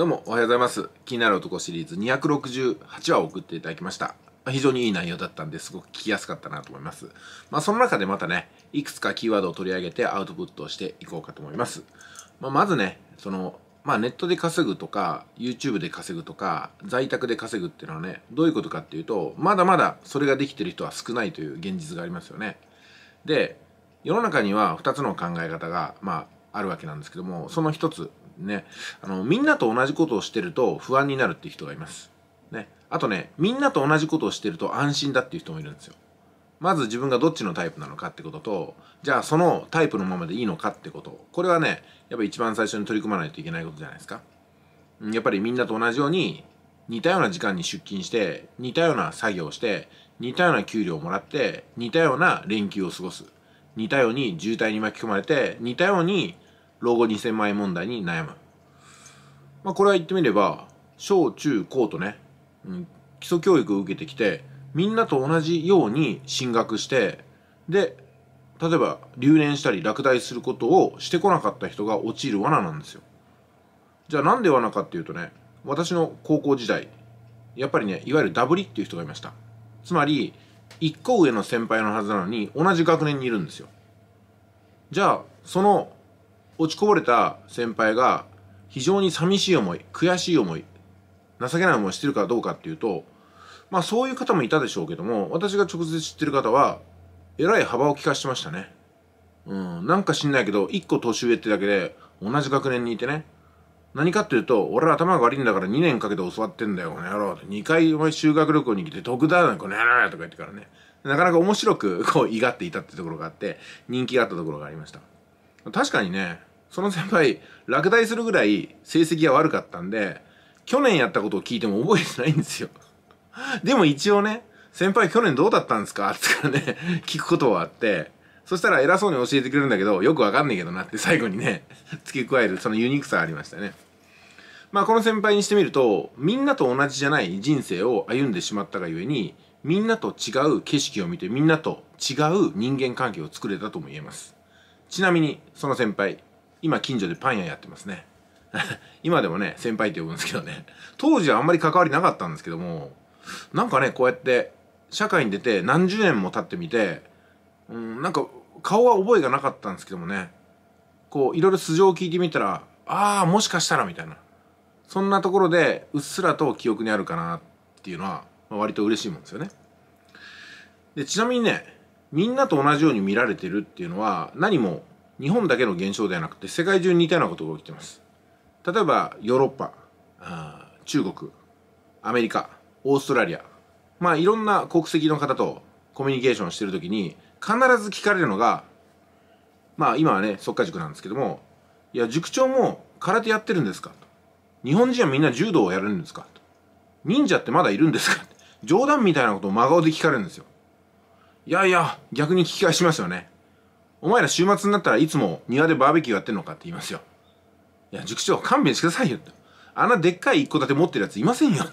どうもおはようございます。気になる男シリーズ268話を送っていただきました。非常にいい内容だったんですごく聞きやすかったなと思います。まあその中でまたね、いくつかキーワードを取り上げてアウトプットをしていこうかと思います。まあ、まずね、その、まあネットで稼ぐとか、YouTube で稼ぐとか、在宅で稼ぐっていうのはね、どういうことかっていうと、まだまだそれができてる人は少ないという現実がありますよね。で、世の中には2つの考え方が、まあ、あるわけなんですけども、その1つ、ね、あの、みんなと同じことをしてると不安になるっていう人がいます。ね。あとね、みんなと同じことをしてると安心だっていう人もいるんですよ。まず自分がどっちのタイプなのかってことと、じゃあそのタイプのままでいいのかってこと。これはね、やっぱ一番最初に取り組まないといけないことじゃないですか。やっぱりみんなと同じように、似たような時間に出勤して、似たような作業をして、似たような給料をもらって、似たような連休を過ごす。似たように渋滞に巻き込まれて、似たように老後2000万円問題に悩む。まあ、これは言ってみれば、小中高とね、うん、基礎教育を受けてきて、みんなと同じように進学して、で、例えば留年したり落第することをしてこなかった人が陥る罠なんですよ。じゃあなんで罠かっていうとね、私の高校時代、やっぱりね、いわゆるダブリっていう人がいました。つまり、一個上の先輩のはずなのに同じ学年にいるんですよ。じゃあ、その落ちこぼれた先輩が非常に寂しい思い、悔しい思い、情けない思いしてるかどうかっていうと、まあそういう方もいたでしょうけども、私が直接知ってる方は、えらい幅を利かしてましたね。うん、なんか知んないけど、1個年上ってだけで、同じ学年にいてね。何かっていうと、俺は頭が悪いんだから2年かけて教わってんだよ、この野郎。2回お前修学旅行に来て、徳田なこの野郎とか言ってからね。なかなか面白く、こう、いがっていたってところがあって、人気があったところがありました。確かにね、その先輩、落第するぐらい成績が悪かったんで、去年やったことを聞いても覚えてないんですよ。でも一応ね、先輩去年どうだったんですかってからね、聞くことはあって、そしたら偉そうに教えてくれるんだけど、よくわかんないけどなって最後にね、付け加える、そのユニークさありましたね。まあこの先輩にしてみると、みんなと同じじゃない人生を歩んでしまったがゆえに、みんなと違う景色を見てみんなと違う人間関係を作れたとも言えます。ちなみに、その先輩、今近所でパン屋やってますね 今でもね先輩って呼ぶんですけどね当時はあんまり関わりなかったんですけどもなんかねこうやって社会に出て何十年も経ってみてうんなんか顔は覚えがなかったんですけどもねこういろいろ素性を聞いてみたらああもしかしたらみたいなそんなところでうっすらと記憶にあるかなっていうのは、まあ、割と嬉しいもんですよねでちなみにねみんなと同じように見られてるっていうのは何も日本だけの現象ではなくて世界中に似たようなことが起きてます例えばヨーロッパ中国アメリカオーストラリアまあいろんな国籍の方とコミュニケーションしてる時に必ず聞かれるのがまあ今はね即家塾なんですけどもいや塾長も空手やってるんですかと日本人はみんな柔道をやるんですかと忍者ってまだいるんですか冗談みたいなことを真顔で聞かれるんですよいやいや逆に聞き返しますよねお前ら週末になったらいつも庭でバーベキューやってんのかって言いますよ。いや、塾長、勘弁してくださいよって。あんなでっかい一戸建て持ってるやついませんよて。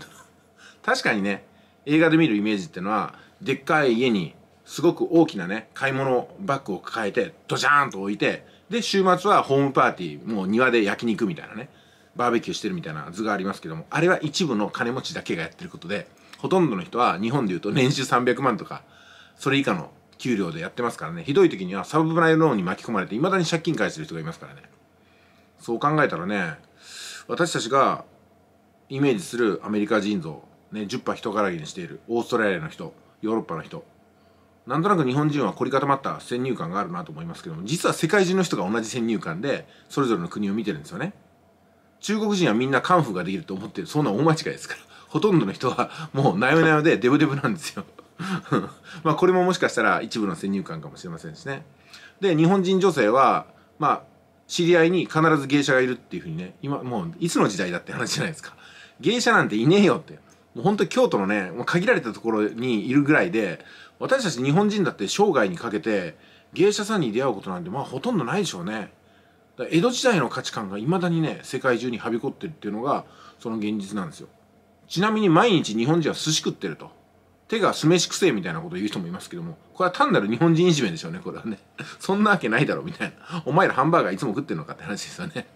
確かにね、映画で見るイメージってのは、でっかい家に、すごく大きなね、買い物バッグを抱えて、ドジャーンと置いて、で、週末はホームパーティー、もう庭で焼肉みたいなね、バーベキューしてるみたいな図がありますけども、あれは一部の金持ちだけがやってることで、ほとんどの人は日本でいうと年収300万とか、それ以下の給料でやってますからねひどい時にはサブプライローンに巻き込まれていまだに借金返してる人がいますからねそう考えたらね私たちがイメージするアメリカ人像、ね、10波人からぎにしているオーストラリアの人ヨーロッパの人なんとなく日本人は凝り固まった先入観があるなと思いますけども実は世界中の人が同じ先入観でそれぞれの国を見てるんですよね中国人はみんなカンフーができると思ってそんな大間違いですからほとんどの人はもうなよなよでデブデブなんですよ まあこれももしかしたら一部の先入観かもしれませんしねで日本人女性はまあ知り合いに必ず芸者がいるっていうふうにね今もういつの時代だって話じゃないですか芸者なんていねえよってもう本当京都のね限られたところにいるぐらいで私たち日本人だって生涯にかけて芸者さんに出会うことなんてまあほとんどないでしょうね江戸時代の価値観がいまだにね世界中にはびこってるっていうのがその現実なんですよちなみに毎日日本人は寿司食ってると手が酢飯くせえみたいなこと言う人もいますけども、これは単なる日本人いじめでしょうね、これはね。そんなわけないだろ、みたいな。お前らハンバーガーいつも食ってんのかって話ですよね。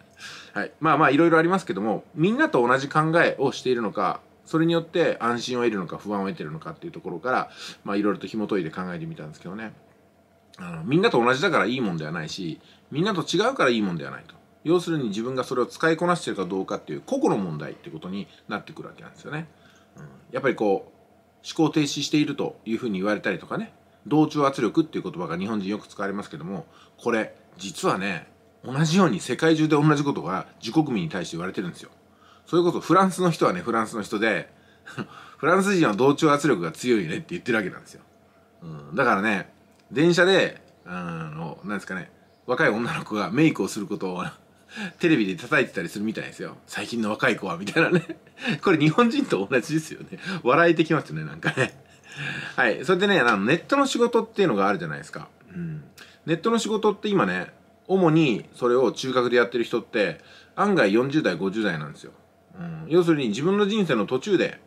はい。まあまあ、いろいろありますけども、みんなと同じ考えをしているのか、それによって安心を得るのか、不安を得てるのかっていうところから、まあいろいろと紐解いて考えてみたんですけどね。あの、みんなと同じだからいいもんではないし、みんなと違うからいいもんではないと。要するに自分がそれを使いこなしてるかどうかっていう個々の問題ってことになってくるわけなんですよね。うん、やっぱりこう思考停止しているというふうに言われたりとかね同調圧力っていう言葉が日本人よく使われますけどもこれ実はね同じように世界中で同じことが自国民に対して言われてるんですよそれこそフランスの人はねフランスの人で フランス人は同調圧力が強いねって言ってるわけなんですよ、うん、だからね電車であのなんですかね若い女の子がメイクをすることをテレビで叩いてたりするみたいですよ。最近の若い子は、みたいなね。これ日本人と同じですよね。笑えてきますよね、なんかね。はい。それでね、あのネットの仕事っていうのがあるじゃないですか。うん。ネットの仕事って今ね、主にそれを中核でやってる人って、案外40代、50代なんですよ。うん。要するに自分の人生の途中で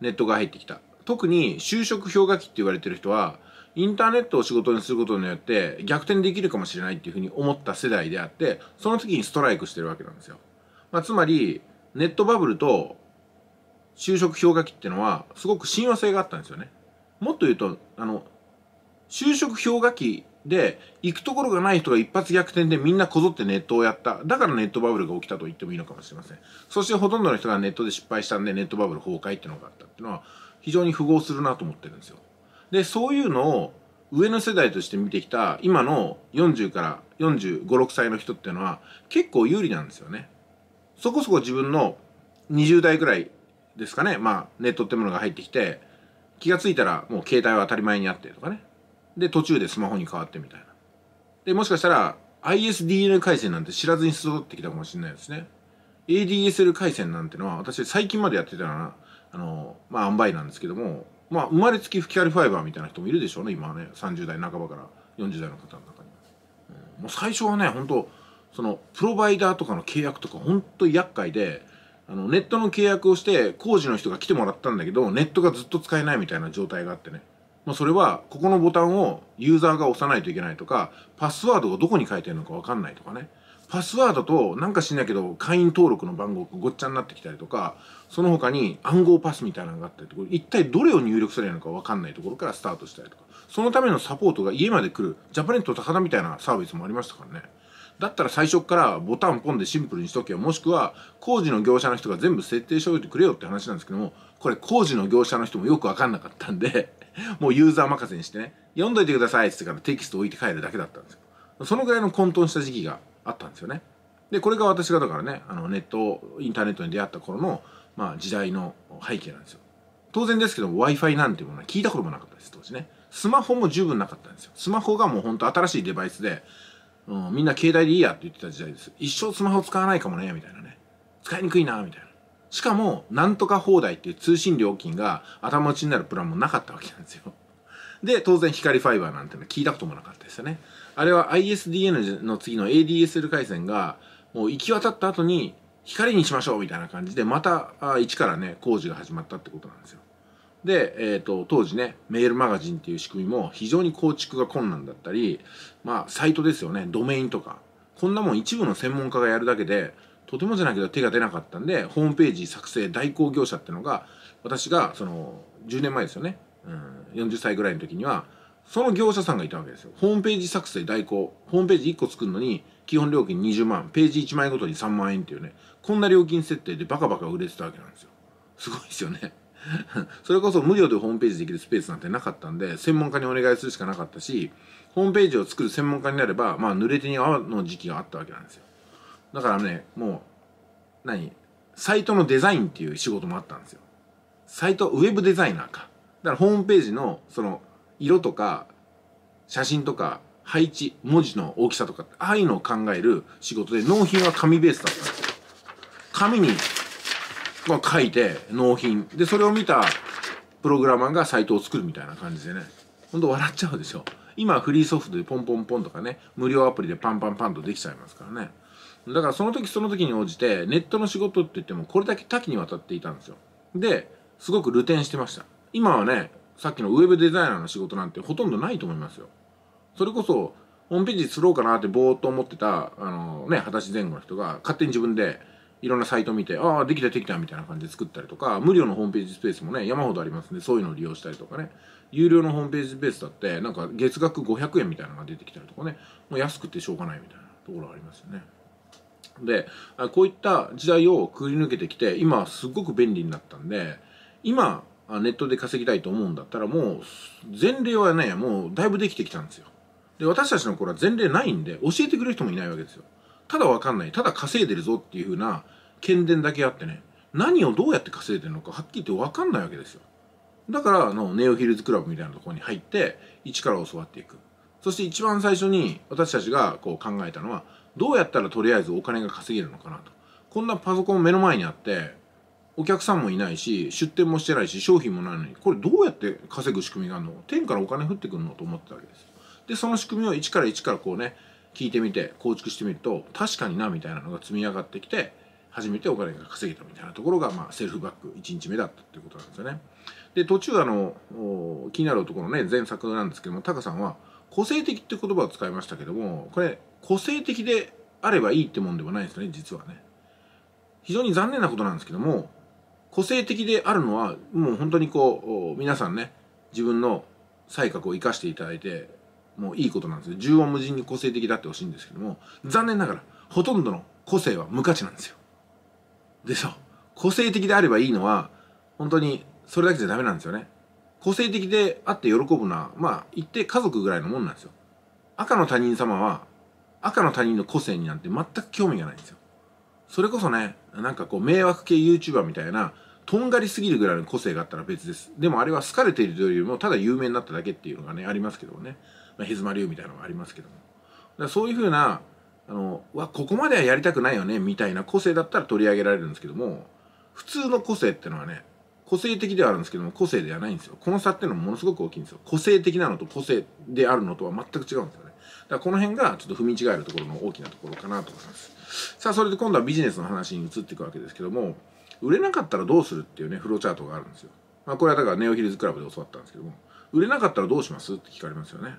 ネットが入ってきた。特に就職氷河期って言われてる人は、インターネットを仕事にすることによって逆転できるかもしれないっていうふうに思った世代であって、その時にストライクしてるわけなんですよ。まあ、つまり、ネットバブルと就職氷河期っていうのは、すごく親和性があったんですよね。もっと言うと、あの、就職氷河期で、行くところがない人が一発逆転でみんなこぞってネットをやった。だからネットバブルが起きたと言ってもいいのかもしれません。そしてほとんどの人がネットで失敗したんで、ネットバブル崩壊っていうのがあったっていうのは、非常に符合するなと思ってるんですよ。でそういうのを上の世代として見てきた今の40から456歳の人っていうのは結構有利なんですよね。そこそこ自分の20代ぐらいですかね、まあ、ネットってものが入ってきて気が付いたらもう携帯は当たり前にあってとかねで途中でスマホに変わってみたいなでもしかしたら ISDN 回線なんて知らずに育ってきたかもしれないですね ADSL 回線なんてのは私最近までやってたのはあのまあ塩梅なんですけどもまあ生まれつき吹き割りファイバーみたいな人もいるでしょうね今はね30代半ばから40代の方の中に、うん、もう最初はね本当そのプロバイダーとかの契約とか本当厄介であのネットの契約をして工事の人が来てもらったんだけどネットがずっと使えないみたいな状態があってね、まあ、それはここのボタンをユーザーが押さないといけないとかパスワードがどこに書いてるのか分かんないとかねパスワードとなんか知んないけど会員登録の番号がごっちゃになってきたりとかその他に暗号パスみたいなのがあったりとか一体どれを入力すればいいのか分かんないところからスタートしたりとかそのためのサポートが家まで来るジャパネット高田みたいなサービスもありましたからねだったら最初からボタンポンでシンプルにしとけよもしくは工事の業者の人が全部設定しておいてくれよって話なんですけどもこれ工事の業者の人もよく分かんなかったんで もうユーザー任せにしてね読んどいてくださいっつってからテキスト置いて帰るだけだったんですよそのぐらいの混沌した時期があったんですよね。でこれが私がだからねあのネットインターネットに出会った頃の、まあ、時代の背景なんですよ。当然ですけど w i f i なんていうものは聞いたこともなかったです当時ね。スマホも十分なかったんですよ。スマホがもうほんと新しいデバイスで、うん、みんな携帯でいいやって言ってた時代です。一生スマホ使わないかもねみたいなね。使いにくいなみたいな。しかも、なんとか放題っていう通信料金が頭打ちになるプランもなかったわけなんですよ。で、当然光ファイバーなんてのは聞いたこともなかったですよね。あれは ISDN の次の ADSL 回線が、もう行き渡った後に、光にしましょうみたいな感じで、また、一からね、工事が始まったってことなんですよ。で、えっ、ー、と、当時ね、メールマガジンっていう仕組みも非常に構築が困難だったり、まあ、サイトですよね、ドメインとか。こんなもん一部の専門家がやるだけで、とてもじゃないけど手が出なかったんで、ホームページ作成代行業者ってのが、私が、その、10年前ですよね。うん、40歳ぐらいの時には、その業者さんがいたわけですよ。ホームページ作成代行。ホームページ1個作るのに、基本料金20万、ページ1枚ごとに3万円っていうね、こんな料金設定でバカバカ売れてたわけなんですよ。すごいですよね。それこそ無料でホームページできるスペースなんてなかったんで、専門家にお願いするしかなかったし、ホームページを作る専門家になれば、まあ、濡れ手に泡の時期があったわけなんですよ。だからね、もう、何サイトのデザインっていう仕事もあったんですよ。サイト、ウェブデザイナーか。だからホームページの、その、色とか写真とか配置文字の大きさとかああいうのを考える仕事で納品は紙ベースだったんですよ紙に、まあ、書いて納品でそれを見たプログラマーがサイトを作るみたいな感じでねほんと笑っちゃうでしょ今フリーソフトでポンポンポンとかね無料アプリでパンパンパンとできちゃいますからねだからその時その時に応じてネットの仕事って言ってもこれだけ多岐にわたっていたんですよですごく流転してました今はねさっきのウェブデザイナーの仕事なんてほとんどないと思いますよ。それこそ、ホームページ作ろうかなってぼーっと思ってた、あのね、二十歳前後の人が勝手に自分でいろんなサイト見て、ああ、できたできたみたいな感じで作ったりとか、無料のホームページスペースもね、山ほどありますんで、そういうのを利用したりとかね、有料のホームページスペースだって、なんか月額500円みたいなのが出てきたりとかね、もう安くてしょうがないみたいなところがありますよね。で、こういった時代をくぐり抜けてきて、今はすごく便利になったんで、今、ネットで稼ぎたいと思うんだったらもう前例はねもうだいぶできてきたんですよで私たちの頃は前例ないんで教えてくれる人もいないわけですよただ分かんないただ稼いでるぞっていうふうな喧伝だけあってね何をどうやって稼いでるのかはっきり言って分かんないわけですよだからあのネオヒルズクラブみたいなところに入って一から教わっていくそして一番最初に私たちがこう考えたのはどうやったらとりあえずお金が稼げるのかなとこんなパソコン目の前にあってお客さんもいないし出店もしてないし商品もないのにこれどうやって稼ぐ仕組みがあるの天からお金降ってくるのと思ってたわけですでその仕組みを一から一からこうね聞いてみて構築してみると確かになみたいなのが積み上がってきて初めてお金が稼げたみたいなところが、まあ、セルフバック1日目だったっていうことなんですよねで途中あの気になるところね前作なんですけどもタカさんは個性的って言葉を使いましたけどもこれ個性的であればいいってもんではないんですね実はね非常に残念なことなんですけども個性的であるのはもう本当にこう皆さんね自分の才覚を生かしていただいてもういいことなんですよ縦横無尽に個性的だってほしいんですけども残念ながらほとんどの個性は無価値なんですよでそう個性的であればいいのは本当にそれだけじゃダメなんですよね個性的であって喜ぶのはまあ言って家族ぐらいのもんなんですよ赤の他人様は赤の他人の個性になんて全く興味がないんですよそれこそね、なんかこう迷惑系 YouTuber みたいな、とんがりすぎるぐらいの個性があったら別です。でもあれは好かれているというよりも、ただ有名になっただけっていうのがね、ありますけどもね。まあ、ヘズマうみたいなのがありますけども。だそういうふうな、あの、わ、ここまではやりたくないよね、みたいな個性だったら取り上げられるんですけども、普通の個性ってのはね、個性的ではあるんですけども、個性ではないんですよ。この差っていうのもものすごく大きいんですよ。個性的なのと個性であるのとは全く違うんですよね。だからこの辺がちょっと踏み違えるところの大きなところかなと思います。さあそれで今度はビジネスの話に移っていくわけですけども売れなかったらどうするっていうねフローチャートがあるんですよ、まあ、これはだからネオヒルズクラブで教わったんですけども売れなかったらどうしますって聞かれますよね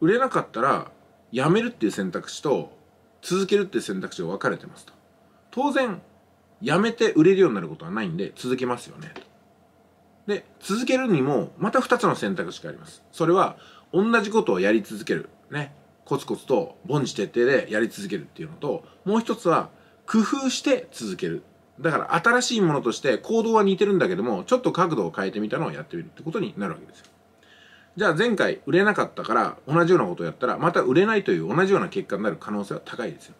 売れなかったらやめるっていう選択肢と続けるっていう選択肢が分かれてますと当然やめて売れるようになることはないんで続けますよねで続けるにもまた2つの選択肢がありますそれは同じことをやり続けるねコツコツと凡事徹底でやり続けるっていうのともう一つは工夫して続けるだから新しいものとして行動は似てるんだけどもちょっと角度を変えてみたのをやってみるってことになるわけですよじゃあ前回売れなかったから同じようなことをやったらまた売れないという同じような結果になる可能性は高いですよ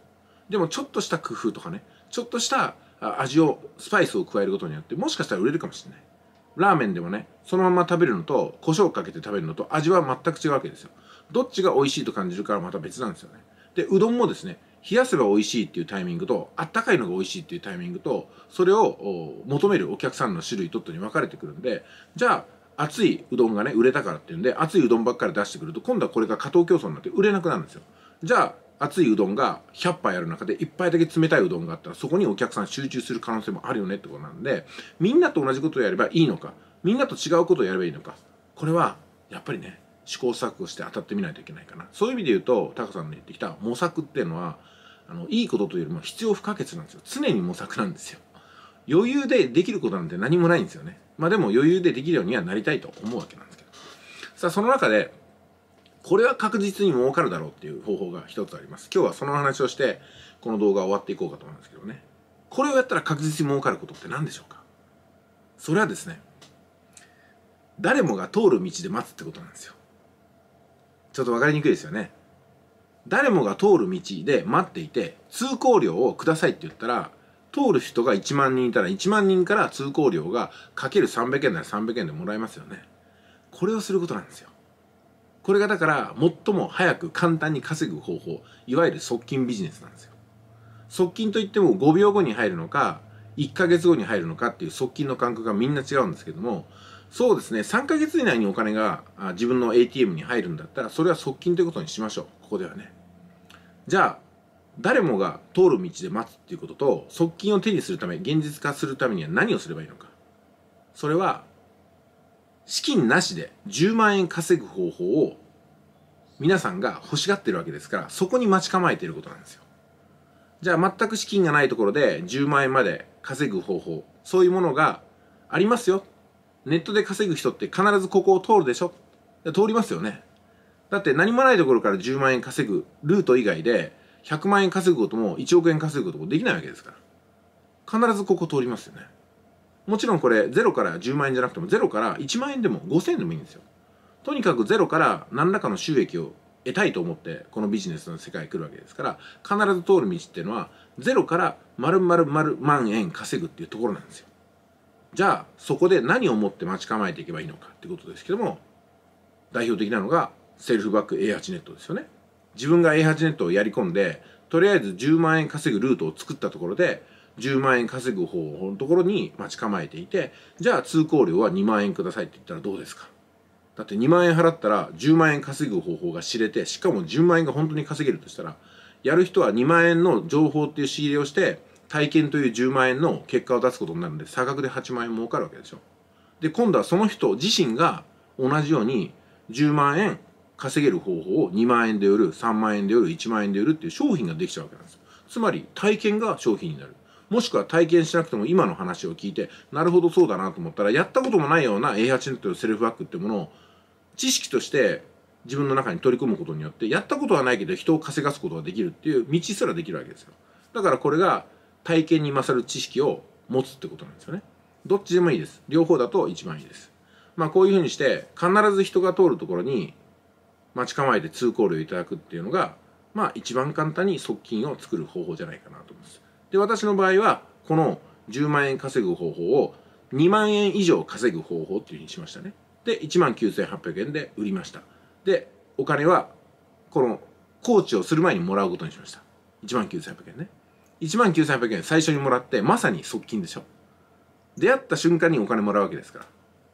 でもちょっとした工夫とかねちょっとした味をスパイスを加えることによってもしかしたら売れるかもしれないラーメンでもねそのまま食べるのと胡椒をかけて食べるのと味は全く違うわけですよどっちが美味しいと感じるかはまた別なんですよねでうどんもですね冷やせば美味しいっていうタイミングとあったかいのが美味しいっていうタイミングとそれを求めるお客さんの種類とっとに分かれてくるんでじゃあ熱いうどんがね売れたからっていうんで熱いうどんばっかり出してくると今度はこれが過当競争になって売れなくなるんですよじゃあ熱いうどんが100杯ある中で1杯だけ冷たいうどんがあったらそこにお客さん集中する可能性もあるよねってことなんでみんなと同じことをやればいいのかみんなと違うことをやればいいのかこれはやっぱりね試行錯誤して当たってみないといけないかなそういう意味で言うとタカさんの言ってきた模索っていうのはあのいいことというよりも必要不可欠なんですよ常に模索なんですよ余裕でできることなんて何もないんですよねまあでも余裕でできるようにはなりたいと思うわけなんですけどさあその中でこれは確実に儲かるだろうっていう方法が一つあります今日はその話をしてこの動画終わっていこうかと思うんですけどねこれをやったら確実に儲かることって何でしょうかそれはですね誰もが通る道で待つってことなんですよちょっと分かりにくいですよね誰もが通る道で待っていて通行料をくださいって言ったら通る人が1万人いたら1万人から通行料がかける300円なら300円でもらえますよねこれをすることなんですよこれがだから最も早く簡単に稼ぐ方法いわゆる側近ビジネスなんですよ側近といっても5秒後に入るのか1ヶ月後に入るのかっていう側近の感覚がみんな違うんですけどもそうですね3ヶ月以内にお金が自分の ATM に入るんだったらそれは側近ということにしましょうここではねじゃあ誰もが通る道で待つっていうことと側近を手にするため現実化するためには何をすればいいのかそれは資金なしで10万円稼ぐ方法を皆さんが欲しがってるわけですからそこに待ち構えていることなんですよじゃあ全く資金がないところで10万円まで稼ぐ方法そういうものがありますよネットで稼ぐ人って必ずここを通るでしょ通りますよね。だって何もないところから10万円稼ぐルート以外で100万円稼ぐことも1億円稼ぐこともできないわけですから。必ずここ通りますよね。もちろんこれ0から10万円じゃなくても0から1万円でも5000円でもいいんですよ。とにかく0から何らかの収益を得たいと思ってこのビジネスの世界に来るわけですから必ず通る道っていうのは0から丸々丸万円稼ぐっていうところなんですよ。じゃあそこで何を持って待ち構えていけばいいのかってことですけども代表的なのがセルフバック A8 ネットですよね自分が A8 ネットをやり込んでとりあえず10万円稼ぐルートを作ったところで10万円稼ぐ方法のところに待ち構えていてじゃあ通行料は2万円くださいって言ったらどうですかだって2万円払ったら10万円稼ぐ方法が知れてしかも10万円が本当に稼げるとしたらやる人は2万円の情報っていう仕入れをして体験という10万円の結果を出すことになるので差額で8万円儲かるわけでしょで今度はその人自身が同じように10万円稼げる方法を2万円で売る3万円で売る1万円で売るっていう商品ができちゃうわけなんですつまり体験が商品になるもしくは体験しなくても今の話を聞いてなるほどそうだなと思ったらやったこともないような A8 ネットのセルフワークってものを知識として自分の中に取り組むことによってやったことはないけど人を稼がすことができるっていう道すらできるわけですよだからこれが体験に勝る知識を持つってことなんですよねどっちでもいいです両方だと一番いいですまあこういうふうにして必ず人が通るところに待ち構えて通行料をいただくっていうのがまあ一番簡単に側近を作る方法じゃないかなと思いますで私の場合はこの10万円稼ぐ方法を2万円以上稼ぐ方法っていうふうにしましたねで1万9800円で売りましたでお金はこのコーチをする前にもらうことにしました1万9800円ね1万9800円最初にもらってまさに側近でしょ出会った瞬間にお金もらうわけですから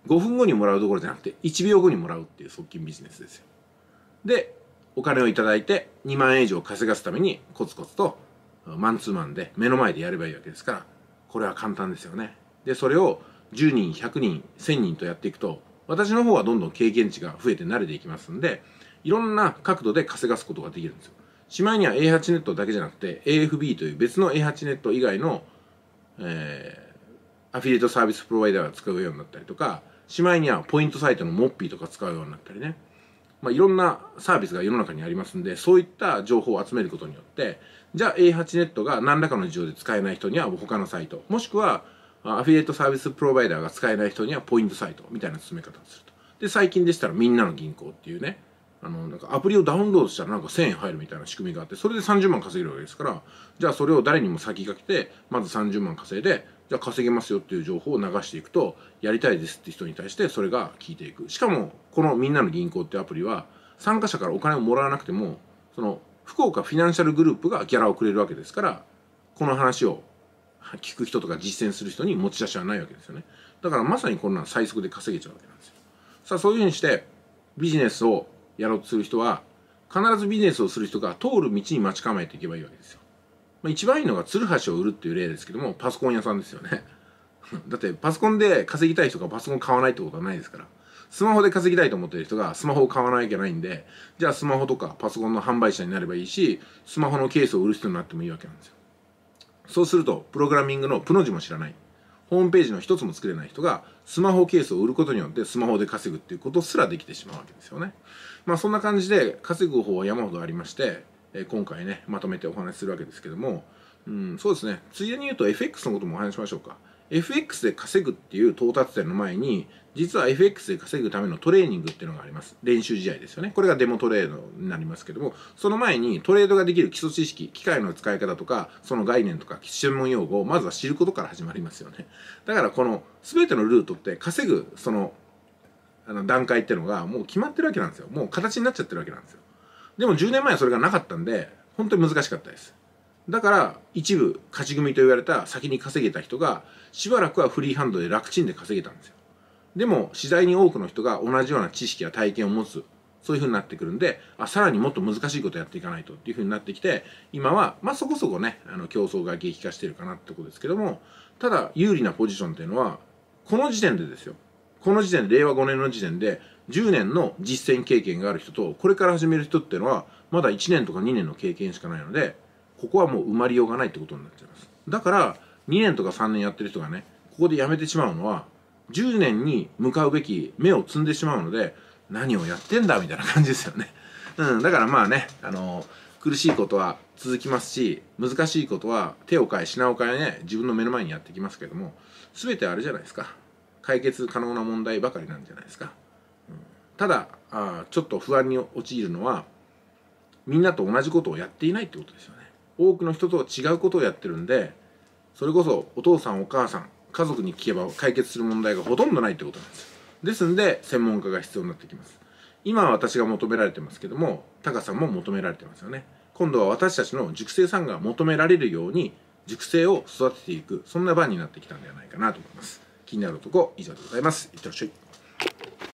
5分後にもらうところじゃなくて1秒後にもらうっていう側近ビジネスですよでお金をいただいて2万円以上稼がすためにコツコツとマンツーマンで目の前でやればいいわけですからこれは簡単ですよねでそれを10人100人1000人とやっていくと私の方はどんどん経験値が増えて慣れていきますんでいろんな角度で稼がすことができるんですよしまいには A8 ネットだけじゃなくて AFB という別の A8 ネット以外の、えー、アフィリエイトサービスプロバイダーが使うようになったりとかしまいにはポイントサイトのモッピーとか使うようになったりね、まあ、いろんなサービスが世の中にありますんでそういった情報を集めることによってじゃあ A8 ネットが何らかの事情で使えない人には他のサイトもしくはアフィリエイトサービスプロバイダーが使えない人にはポイントサイトみたいな進め方をするとで最近でしたらみんなの銀行っていうねあのなんかアプリをダウンロードしたらなんか1000円入るみたいな仕組みがあってそれで30万稼げるわけですからじゃあそれを誰にも先駆けてまず30万稼いでじゃあ稼げますよっていう情報を流していくとやりたいですって人に対してそれが効いていくしかもこの「みんなの銀行」ってアプリは参加者からお金をもらわなくてもその福岡フィナンシャルグループがギャラをくれるわけですからこの話を聞く人とか実践する人に持ち出しはないわけですよねだからまさにこんな最速で稼げちゃうわけなんですよさあそういうふうにしてビジネスをやろうとする人は必ずビジネスをする人が通る道に待ち構えていけばいいわけですよ。まあ、一番いいのがツルハシを売るっていう例ですけどもパソコン屋さんですよね。だってパソコンで稼ぎたい人がパソコン買わないってことはないですから。スマホで稼ぎたいと思ってる人がスマホを買わなきゃいけないんで、じゃあスマホとかパソコンの販売者になればいいし、スマホのケースを売る人になってもいいわけなんですよ。そうすると、プログラミングのプの字も知らない、ホームページの一つも作れない人が、スマホケースを売ることによってスマホで稼ぐっていうことすらできてしまうわけですよね。まあ、そんな感じで稼ぐ方法は山ほどありまして、え今回ねまとめてお話しするわけですけども、うん、そうですねついでに言うと FX のこともお話しましょうか FX で稼ぐっていう到達点の前に実は FX で稼ぐためのトレーニングっていうのがあります練習試合ですよねこれがデモトレードになりますけどもその前にトレードができる基礎知識機械の使い方とかその概念とか専門用語をまずは知ることから始まりますよねだからこの全てのルートって稼ぐそのあの段階ってのがもう決まってるわけなんですよもう形になっちゃってるわけなんですよでも10年前はそれがなかったんで本当に難しかったですだから一部勝ち組と言われた先に稼げた人がしばらくはフリーハンドで楽ちんで稼げたんですよでも次第に多くの人が同じような知識や体験を持つそういうふうになってくるんであさらにもっと難しいことやっていかないとっていうふうになってきて今はまあそこそこねあの競争が激化してるかなってことですけどもただ有利なポジションっていうのはこの時点でですよこの時点で令和5年の時点で10年の実践経験がある人とこれから始める人っていうのはまだ1年とか2年の経験しかないのでここはもう埋まりようがないってことになっちゃいますだから2年とか3年やってる人がねここでやめてしまうのは10年に向かうべき目を積んでしまうので何をやってんだみたいな感じですよね、うん、だからまあねあの苦しいことは続きますし難しいことは手を変え品を変えね自分の目の前にやってきますけども全てあれじゃないですか解決可能な問題ばかりなんじゃないですか、ただあちょっと不安に陥るのはみんなと同じことをやっていないってことですよね多くの人と違うことをやってるんでそれこそお父さんお母さん家族に聞けば解決する問題がほとんどないってことなんですよですんで専門家が必要になってきます今は私が求められてますけどもタカさんも求められてますよね今度は私たちの熟成さんが求められるように熟成を育てていくそんな番になってきたんではないかなと思います気になるとこ以上でございますいってらっしゃい